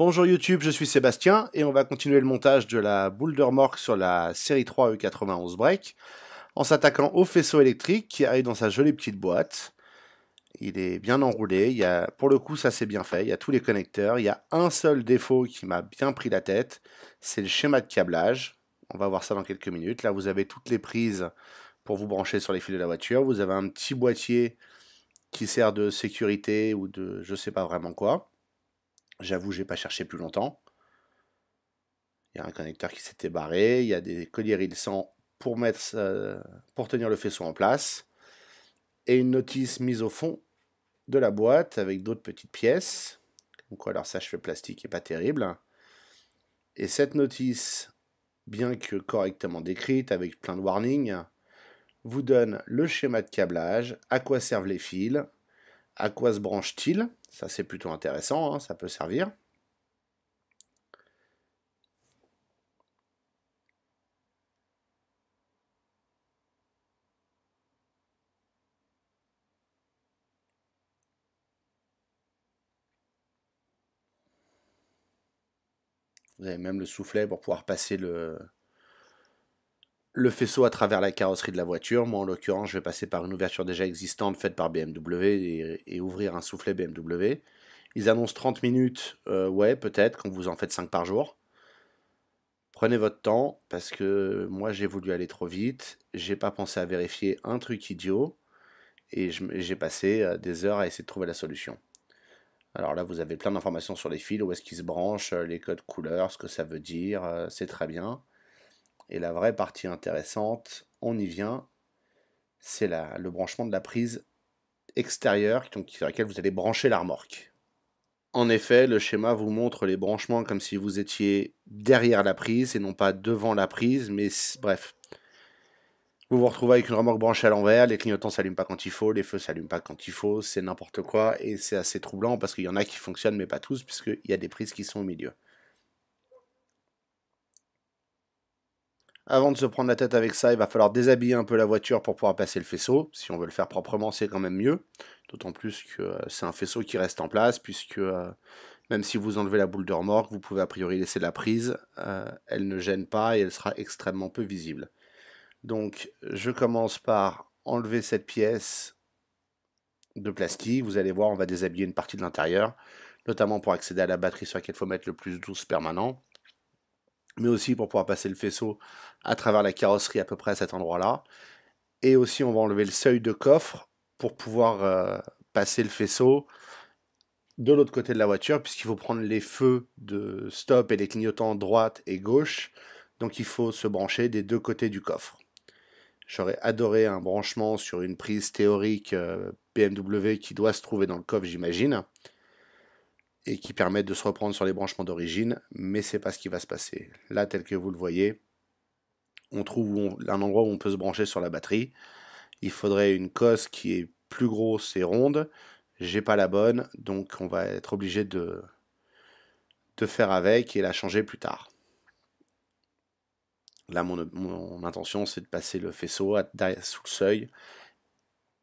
Bonjour YouTube, je suis Sébastien et on va continuer le montage de la boule de sur la série 3 E91 Break en s'attaquant au faisceau électrique qui arrive dans sa jolie petite boîte. Il est bien enroulé, il y a, pour le coup ça c'est bien fait, il y a tous les connecteurs, il y a un seul défaut qui m'a bien pris la tête, c'est le schéma de câblage. On va voir ça dans quelques minutes. Là vous avez toutes les prises pour vous brancher sur les fils de la voiture, vous avez un petit boîtier qui sert de sécurité ou de je sais pas vraiment quoi. J'avoue, je n'ai pas cherché plus longtemps. Il y a un connecteur qui s'était barré, il y a des colliers ils sang pour, euh, pour tenir le faisceau en place, et une notice mise au fond de la boîte avec d'autres petites pièces. Donc alors ça, je fais plastique et pas terrible. Et cette notice, bien que correctement décrite, avec plein de warnings, vous donne le schéma de câblage, à quoi servent les fils, à quoi se branchent-ils, ça, c'est plutôt intéressant, hein, ça peut servir. Vous avez même le soufflet pour pouvoir passer le, le faisceau à travers la carrosserie de la voiture. Moi, en l'occurrence, je vais passer par une ouverture déjà existante faite par BMW et, ouvrir un soufflet BMW. Ils annoncent 30 minutes, euh, ouais, peut-être, quand vous en faites 5 par jour. Prenez votre temps, parce que moi, j'ai voulu aller trop vite. J'ai pas pensé à vérifier un truc idiot. Et j'ai passé euh, des heures à essayer de trouver la solution. Alors là, vous avez plein d'informations sur les fils, où est-ce qu'ils se branchent, euh, les codes couleurs, ce que ça veut dire, c'est très bien. Et la vraie partie intéressante, on y vient, c'est le branchement de la prise extérieure sur laquelle vous allez brancher la remorque. En effet, le schéma vous montre les branchements comme si vous étiez derrière la prise et non pas devant la prise, mais bref. Vous vous retrouvez avec une remorque branchée à l'envers, les clignotants s'allument pas quand il faut, les feux s'allument pas quand il faut, c'est n'importe quoi et c'est assez troublant parce qu'il y en a qui fonctionnent mais pas tous puisqu'il y a des prises qui sont au milieu. Avant de se prendre la tête avec ça, il va falloir déshabiller un peu la voiture pour pouvoir passer le faisceau. Si on veut le faire proprement, c'est quand même mieux. D'autant plus que euh, c'est un faisceau qui reste en place, puisque euh, même si vous enlevez la boule de remorque, vous pouvez a priori laisser la prise. Euh, elle ne gêne pas et elle sera extrêmement peu visible. Donc je commence par enlever cette pièce de plastique. Vous allez voir, on va déshabiller une partie de l'intérieur, notamment pour accéder à la batterie sur laquelle il faut mettre le plus douce permanent mais aussi pour pouvoir passer le faisceau à travers la carrosserie à peu près à cet endroit-là. Et aussi, on va enlever le seuil de coffre pour pouvoir euh, passer le faisceau de l'autre côté de la voiture, puisqu'il faut prendre les feux de stop et les clignotants droite et gauche. Donc il faut se brancher des deux côtés du coffre. J'aurais adoré un branchement sur une prise théorique euh, BMW qui doit se trouver dans le coffre, j'imagine et qui permettent de se reprendre sur les branchements d'origine, mais c'est pas ce qui va se passer. Là, tel que vous le voyez, on trouve un endroit où on peut se brancher sur la batterie. Il faudrait une cosse qui est plus grosse et ronde. J'ai pas la bonne, donc on va être obligé de, de faire avec et la changer plus tard. Là, mon, intention, c'est de passer le faisceau sous le seuil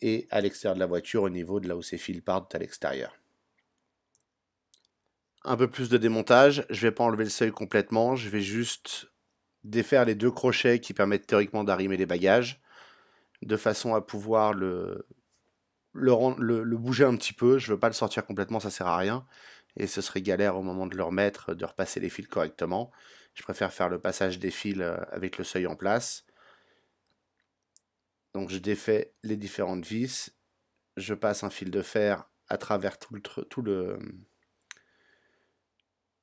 et à l'extérieur de la voiture au niveau de là où ces fils partent à l'extérieur un peu plus de démontage. Je vais pas enlever le seuil complètement, je vais juste défaire les deux crochets qui permettent théoriquement d'arrimer les bagages, de façon à pouvoir le, le, le, bouger un petit peu. Je veux pas le sortir complètement, ça sert à rien. Et ce serait galère au moment de le remettre, de repasser les fils correctement. Je préfère faire le passage des fils euh, avec le seuil en place. Donc je défais les différentes vis. Je passe un fil de fer à travers tout le, tout le,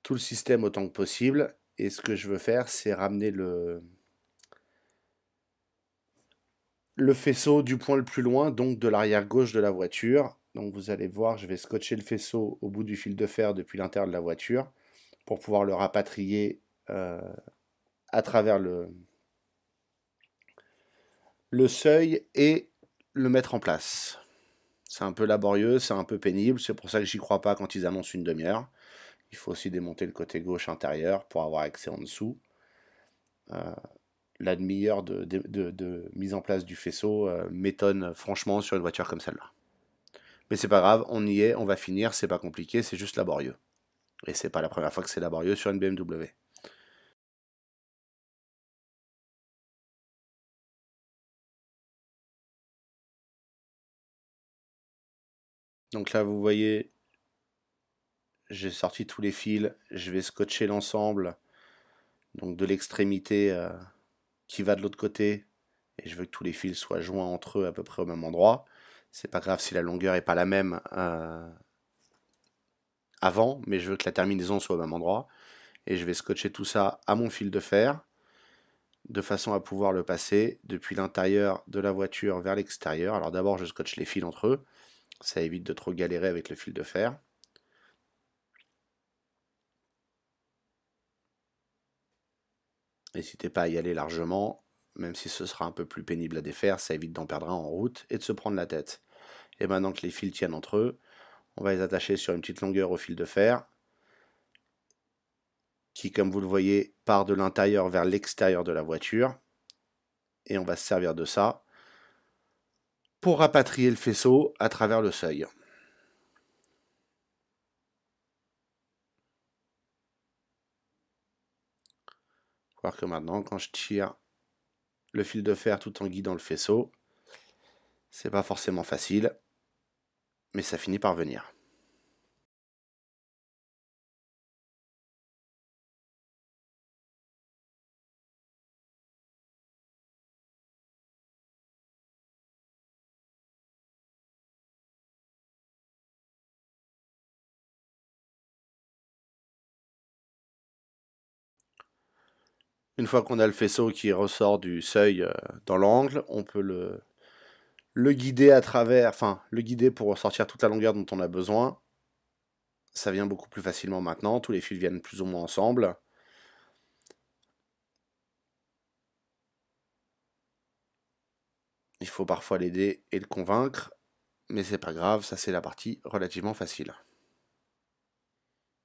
tout le système autant que possible. Et ce que je veux faire, c'est ramener le, le faisceau du point le plus loin, donc de l'arrière gauche de la voiture. Donc vous allez voir, je vais scotcher le faisceau au bout du fil de fer depuis l'intérieur de la voiture pour pouvoir le rapatrier euh, à travers le, le seuil et le mettre en place. C'est un peu laborieux, c'est un peu pénible, c'est pour ça que j'y crois pas quand ils annoncent une demi-heure. Il faut aussi démonter le côté gauche intérieur pour avoir accès en dessous. Euh, la demi-heure de, mise en place du faisceau euh, m'étonne franchement sur une voiture comme celle-là. Mais c'est pas grave, on y est, on va finir, c'est pas compliqué, c'est juste laborieux. Et c'est pas la première fois que c'est laborieux sur une BMW. Donc là, vous voyez j'ai sorti tous les fils, je vais scotcher l'ensemble, donc de l'extrémité euh, qui va de l'autre côté, et je veux que tous les fils soient joints entre eux à peu près au même endroit. C'est pas grave si la longueur n'est pas la même euh, avant, mais je veux que la terminaison soit au même endroit. Et je vais scotcher tout ça à mon fil de fer, de façon à pouvoir le passer depuis l'intérieur de la voiture vers l'extérieur. Alors d'abord, je scotche les fils entre eux, ça évite de trop galérer avec le fil de fer. N'hésitez pas à y aller largement, même si ce sera un peu plus pénible à défaire, ça évite d'en perdre un en route et de se prendre la tête. Et maintenant que les fils tiennent entre eux, on va les attacher sur une petite longueur au fil de fer, qui, comme vous le voyez, part de l'intérieur vers l'extérieur de la voiture. Et on va se servir de ça pour rapatrier le faisceau à travers le seuil. voir que maintenant, quand je tire le fil de fer tout en guidant le faisceau, c'est pas forcément facile, mais ça finit par venir. Une fois qu'on a le faisceau qui ressort du seuil euh, dans l'angle, on peut le, le guider à travers, enfin, le guider pour ressortir toute la longueur dont on a besoin. Ça vient beaucoup plus facilement maintenant, tous les fils viennent plus ou moins ensemble. Il faut parfois l'aider et le convaincre, mais c'est pas grave, ça c'est la partie relativement facile.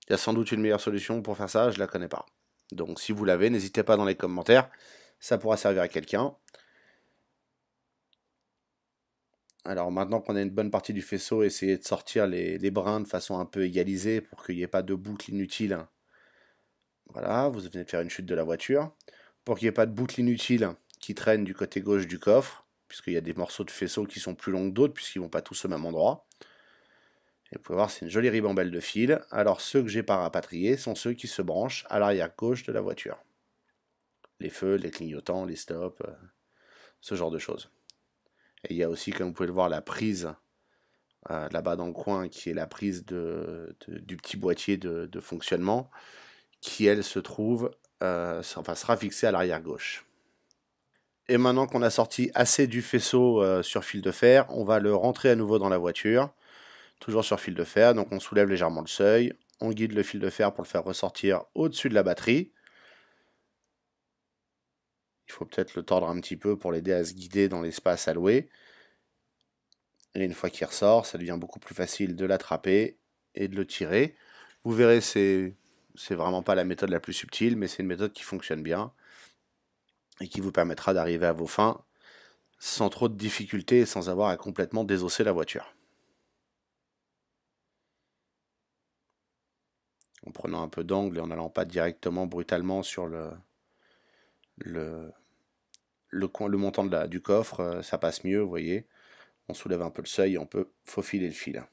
Il y a sans doute une meilleure solution pour faire ça, je la connais pas. Donc si vous l'avez, n'hésitez pas dans les commentaires, ça pourra servir à quelqu'un. Alors maintenant qu'on a une bonne partie du faisceau, essayez de sortir les, brins de façon un peu égalisée pour qu'il n'y ait pas de boucle inutile. Voilà, vous venez de faire une chute de la voiture. Pour qu'il n'y ait pas de boucle inutile qui traîne du côté gauche du coffre, puisqu'il y a des morceaux de faisceau qui sont plus longs que d'autres, puisqu'ils ne vont pas tous au même endroit. Et vous pouvez voir, c'est une jolie ribambelle de fil. Alors ceux que j'ai pas rapatriés sont ceux qui se branchent à l'arrière gauche de la voiture. Les feux, les clignotants, les stops, euh, ce genre de choses. Et il y a aussi, comme vous pouvez le voir, la prise euh, là-bas dans le coin, qui est la prise du petit boîtier de, fonctionnement, qui elle se trouve, euh, enfin sera fixée à l'arrière gauche. Et maintenant qu'on a sorti assez du faisceau sur fil de fer, on va le rentrer à nouveau dans la voiture. Toujours sur fil de fer, donc on soulève légèrement le seuil, on guide le fil de fer pour le faire ressortir au-dessus de la batterie. Il faut peut-être le tordre un petit peu pour l'aider à se guider dans l'espace alloué. Et une fois qu'il ressort, ça devient beaucoup plus facile de l'attraper et de le tirer. Vous verrez, c'est vraiment pas la méthode la plus subtile, mais c'est une méthode qui fonctionne bien et qui vous permettra d'arriver à vos fins sans trop de difficultés et sans avoir à complètement désosser la voiture. en prenant un peu d'angle et en n'allant pas directement brutalement sur le, le, montant du coffre, euh, ça passe mieux, vous voyez. On soulève un peu le seuil et on peut faufiler le fil.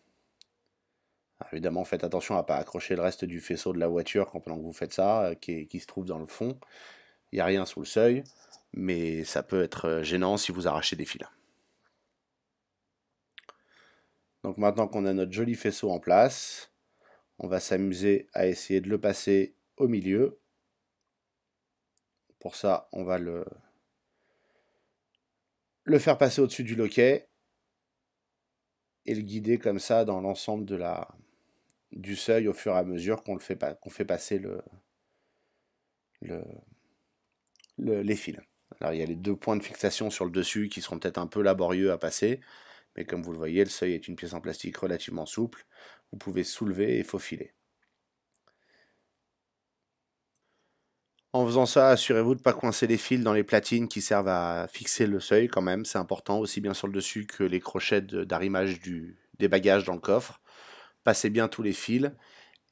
évidemment, faites attention à ne pas accrocher le reste du faisceau de la voiture pendant que vous faites ça, euh, qui, qui se trouve dans le fond. Il n'y a rien sous le seuil, mais ça peut être euh, gênant si vous arrachez des fils. Donc maintenant qu'on a notre joli faisceau en place, on va s'amuser à essayer de le passer au milieu. Pour ça, on va le, le faire passer au-dessus du loquet et le guider comme ça dans l'ensemble de la du seuil au fur et à mesure qu'on le fait qu'on fait passer le, les fils. Alors il y a les deux points de fixation sur le dessus qui seront peut-être un peu laborieux à passer, mais comme vous le voyez, le seuil est une pièce en plastique relativement souple. Vous pouvez soulever et faufiler. En faisant ça, assurez-vous de ne pas coincer les fils dans les platines qui servent à fixer le seuil quand même. C'est important, aussi bien sur le dessus que les crochets d'arrimage des bagages dans le coffre. Passez bien tous les fils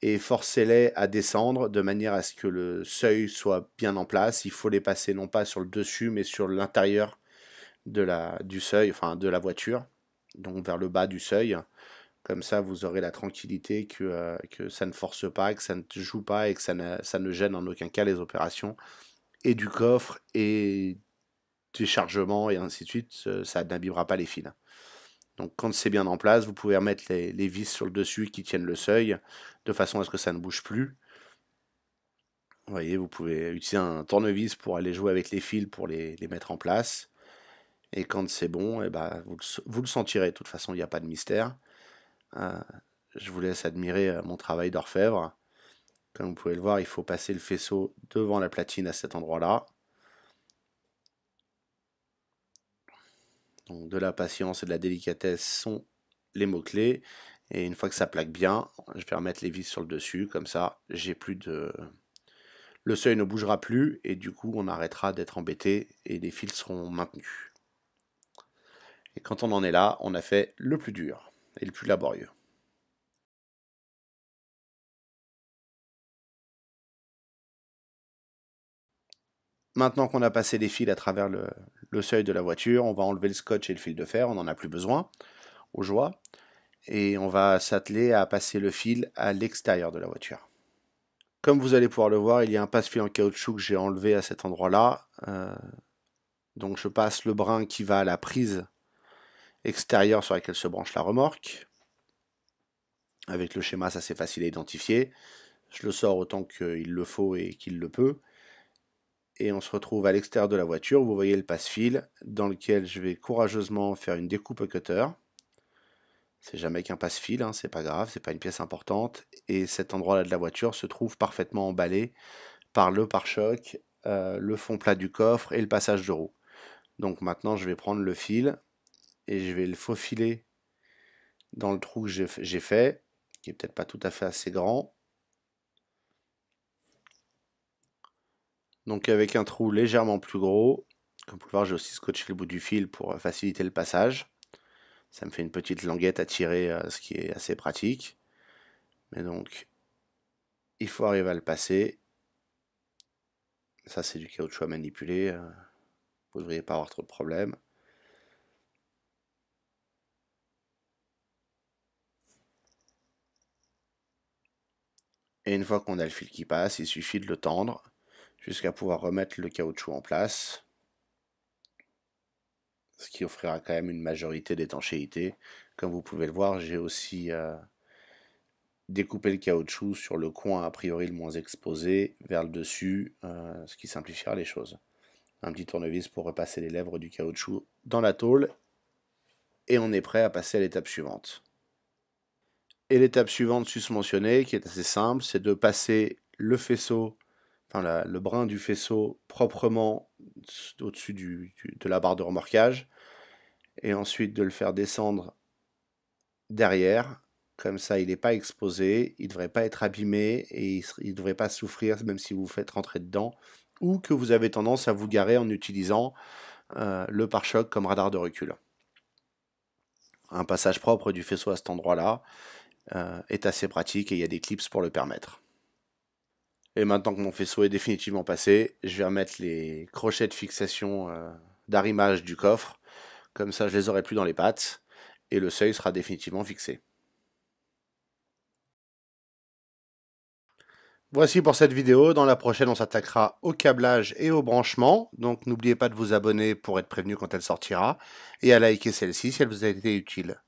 et forcez-les à descendre de manière à ce que le seuil soit bien en place. Il faut les passer non pas sur le dessus, mais sur l'intérieur du seuil, enfin de la voiture, donc vers le bas du seuil, comme ça, vous aurez la tranquillité euh, que, ça ne force pas, que ça ne joue pas et que ça ne, gêne en aucun cas les opérations et du coffre et du chargement et ainsi de suite. Ça n'abîmera pas les fils. Donc quand c'est bien en place, vous pouvez remettre les, vis sur le dessus qui tiennent le seuil de façon à ce que ça ne bouge plus. Vous voyez, vous pouvez utiliser un tournevis pour aller jouer avec les fils pour les, mettre en place. Et quand c'est bon, et eh ben, vous, vous, le, sentirez. De toute façon, il n'y a pas de mystère. Euh, je vous laisse admirer euh, mon travail d'orfèvre. Comme vous pouvez le voir, il faut passer le faisceau devant la platine à cet endroit-là. Donc de la patience et de la délicatesse sont les mots-clés. Et une fois que ça plaque bien, je vais remettre les vis sur le dessus. Comme ça, j'ai plus de... Le seuil ne bougera plus et du coup, on arrêtera d'être embêté et les fils seront maintenus. Et quand on en est là, on a fait le plus dur et le plus laborieux. Maintenant qu'on a passé les fils à travers le, seuil de la voiture, on va enlever le scotch et le fil de fer, on n'en a plus besoin, Aux joies. et on va s'atteler à passer le fil à l'extérieur de la voiture. Comme vous allez pouvoir le voir, il y a un passe-fil en caoutchouc que j'ai enlevé à cet endroit-là. Euh, donc je passe le brin qui va à la prise extérieur sur laquelle se branche la remorque. Avec le schéma, ça c'est facile à identifier. Je le sors autant qu'il le faut et qu'il le peut. Et on se retrouve à l'extérieur de la voiture. Vous voyez le passe-fil dans lequel je vais courageusement faire une découpe cutter. C'est jamais qu'un passe-fil, hein, c'est pas grave, c'est pas une pièce importante. Et cet endroit-là de la voiture se trouve parfaitement emballé par le pare-choc, euh, le fond plat du coffre et le passage de roue. Donc maintenant, je vais prendre le fil et je vais le faufiler dans le trou que j'ai fait, qui est peut-être pas tout à fait assez grand. Donc avec un trou légèrement plus gros, comme vous pouvez le voir j'ai aussi scotché le bout du fil pour euh, faciliter le passage. Ça me fait une petite languette à tirer, euh, ce qui est assez pratique. Mais donc, il faut arriver à le passer. Ça c'est du caoutchouc à manipuler, euh. vous ne devriez pas avoir trop de problèmes. Et une fois qu'on a le fil qui passe, il suffit de le tendre jusqu'à pouvoir remettre le caoutchouc en place. Ce qui offrira quand même une majorité d'étanchéité. Comme vous pouvez le voir, j'ai aussi euh, découpé le caoutchouc sur le coin a priori le moins exposé vers le dessus, euh, ce qui simplifiera les choses. Un petit tournevis pour repasser les lèvres du caoutchouc dans la tôle. Et on est prêt à passer à l'étape suivante. Et l'étape suivante susmentionnée, qui est assez simple, c'est de passer le faisceau, enfin le brin du faisceau proprement au-dessus de la barre de remorquage, et ensuite de le faire descendre derrière. Comme ça, il n'est pas exposé, il ne devrait pas être abîmé et il ne devrait pas souffrir, même si vous, vous faites rentrer dedans, ou que vous avez tendance à vous garer en utilisant euh, le pare-choc comme radar de recul. Un passage propre du faisceau à cet endroit-là, euh, est assez pratique et il y a des clips pour le permettre. Et maintenant que mon faisceau est définitivement passé, je vais remettre les crochets de fixation euh, d'arrimage du coffre. Comme ça, je les aurai plus dans les pattes et le seuil sera définitivement fixé. Voici pour cette vidéo. Dans la prochaine, on s'attaquera au câblage et au branchement. Donc n'oubliez pas de vous abonner pour être prévenu quand elle sortira et à liker celle-ci si elle vous a été utile.